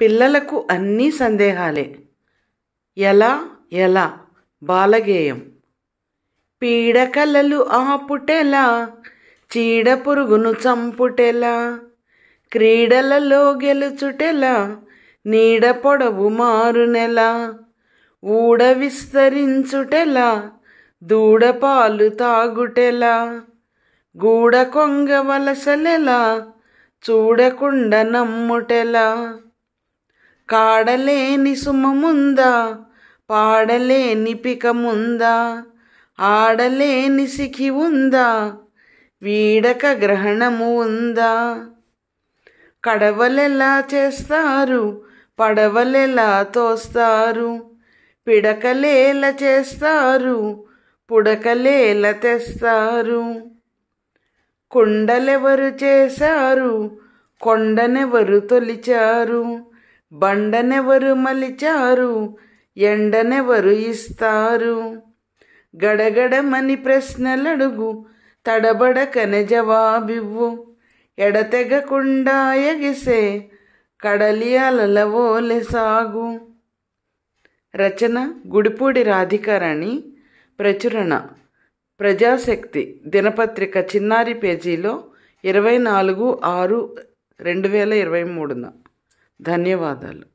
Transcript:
పిల్లలకు అన్నీ సందేహాలే ఎలా ఎలా బాలగేయం పీడకలలు ఆపుటెలా చీడ పురుగును చంపుటెలా క్రీడలలో గెలుచుటెలా నీడ పొడవు మారునెలా ఊడ విస్తరించుటెలా దూడపాలు తాగుటెలా గూడ కొంగ వలసలెలా చూడకుండా నమ్ముటెలా కాడలేని సుమముందా పాడలేని పికముందా ఆడలేని సిఖి ఉందా వీడక గ్రహణము ఉందా కడవలెలా చేస్తారు పడవలెలా తోస్తారు పిడకలేల చేస్తారు పుడకలేల తెస్తారు కుండలెవరు చేశారు కొండనెవరు తొలిచారు బండనెవరు మలిచారు ఎండనెవరు ఇస్తారు గడగడమని ప్రశ్నలడుగు తడబడకనే జవాబివ్వు ఎడతెగకుండా ఎగిసే కడలి అలలవోలె సాగు రచన గుడిపూడి రాధికారాణి ప్రచురణ ప్రజాశక్తి దినపత్రిక చిన్నారి పేజీలో ఇరవై నాలుగు ఆరు రెండు వేల ఇరవై మూడున ధన్యవాదాలు